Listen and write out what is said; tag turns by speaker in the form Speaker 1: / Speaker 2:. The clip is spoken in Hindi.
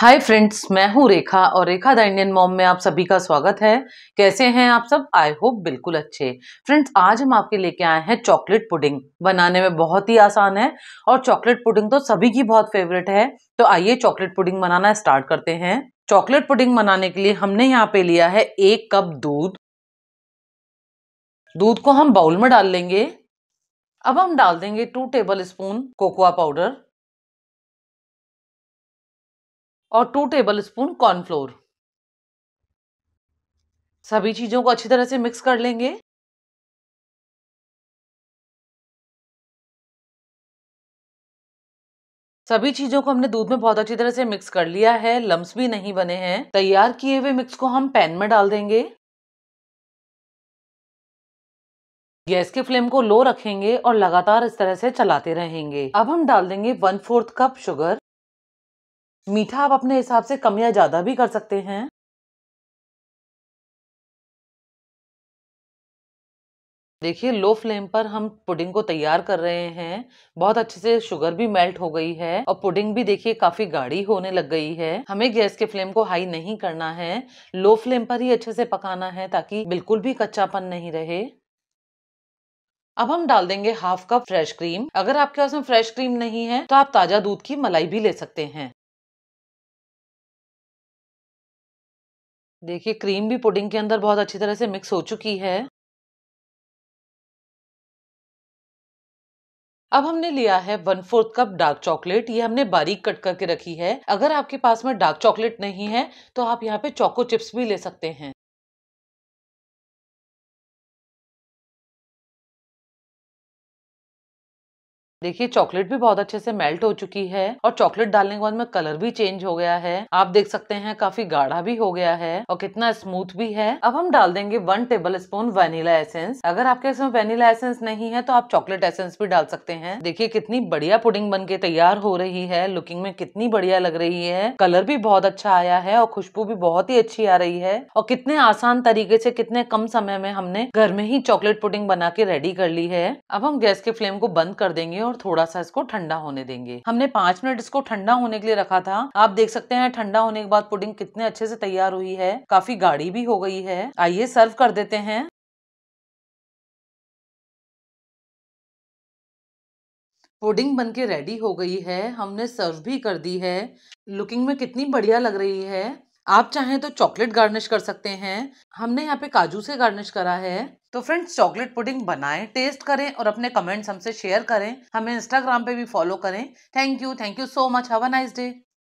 Speaker 1: हाय फ्रेंड्स मैं हूँ रेखा और रेखा द इंडियन मॉम में आप सभी का स्वागत है कैसे हैं आप सब आई होप बिल्कुल अच्छे फ्रेंड्स आज हम आपके लेके आए हैं चॉकलेट पुडिंग बनाने में बहुत ही आसान है और चॉकलेट पुडिंग तो सभी की बहुत फेवरेट है तो आइए चॉकलेट पुडिंग बनाना स्टार्ट करते हैं चॉकलेट पुडिंग बनाने के लिए हमने यहाँ पे लिया है एक कप दूध दूध को हम बाउल में डाल लेंगे अब हम डाल देंगे
Speaker 2: two tablespoon cocoa powder और टू टेबल स्पून कॉर्नफ्लोर सभी चीज़ों को अच्छी तरह से मिक्स कर लेंगे सभी चीज़ों को हमने दूध में बहुत अच्छी तरह से मिक्स कर लिया है लम्स भी नहीं बने हैं तैयार किए हुए मिक्स को हम पैन में डाल देंगे गैस के फ्लेम को लो रखेंगे और लगातार इस तरह से चलाते रहेंगे अब हम डाल देंगे वन फोर्थ कप शुगर मीठा आप अपने हिसाब से कम या ज़्यादा भी कर सकते हैं
Speaker 1: देखिए लो फ्लेम पर हम पुडिंग को तैयार कर रहे हैं बहुत अच्छे से शुगर भी मेल्ट हो गई है और पुडिंग भी देखिए काफी गाढ़ी होने लग गई है हमें गैस के फ्लेम को हाई नहीं करना है लो फ्लेम पर ही अच्छे से पकाना है ताकि बिल्कुल भी कच्चापन नहीं रहे अब हम डाल देंगे हाफ कप फ्रेश क्रीम अगर आपके पास में फ्रेश क्रीम नहीं है तो आप ताजा दूध की मलाई भी ले सकते हैं
Speaker 2: देखिए क्रीम भी पुडिंग के अंदर बहुत अच्छी तरह से मिक्स हो चुकी है अब
Speaker 1: हमने लिया है one fourth cup dark chocolate ये हमने बारीक कट करके रखी है अगर आपके पास में डार्क चॉकलेट नहीं है तो आप यहाँ पे चोको चिप्स भी ले सकते हैं देखिए चॉकलेट भी बहुत अच्छे से मेल्ट हो चुकी है और चॉकलेट डालने के बाद में कलर भी चेंज हो गया है आप देख सकते हैं काफी गाढ़ा भी हो गया है और कितना स्मूथ भी है अब हम डाल देंगे one tablespoon vanilla essence अगर आपके इसमें वेनिला एसेंस नहीं है तो आप चॉकलेट एसेंस भी डाल सकते हैं देखिए कितनी बढ़िया पुडिंग बन के तैयार हो रही है लुकिंग में कितनी बढ़िया लग रही है कलर भी बहुत अच्छा आया है और खुशबू भी बहुत ही अच्छी आ रही है और कितने आसान तरीके से कितने कम समय में हमने घर में ही चॉकलेट पुडिंग बना के रेडी कर ली है अब हम गैस के फ्लेम को बंद कर देंगे और थोड़ा सा इसको ठंडा होने देंगे हमने पांच मिनट इसको ठंडा होने के लिए रखा था आप देख सकते हैं ठंडा होने के बाद पुडिंग कितने अच्छे से तैयार हुई है काफी गाढ़ी भी हो गई है आइए सर्व कर देते हैं पुडिंग बन के रेडी हो गई है हमने सर्व भी कर दी है लुकिंग में कितनी बढ़िया लग रही है आप चाहें तो चॉकलेट गार्निश कर सकते हैं हमने यहाँ पे काजू से गार्निश करा है तो फ्रेंड्स चॉकलेट पुडिंग बनाएं टेस्ट करें और अपने कमेंट्स हमसे शेयर करें हमें इंस्टाग्राम पे भी फॉलो करें thank you thank you so much have a nice day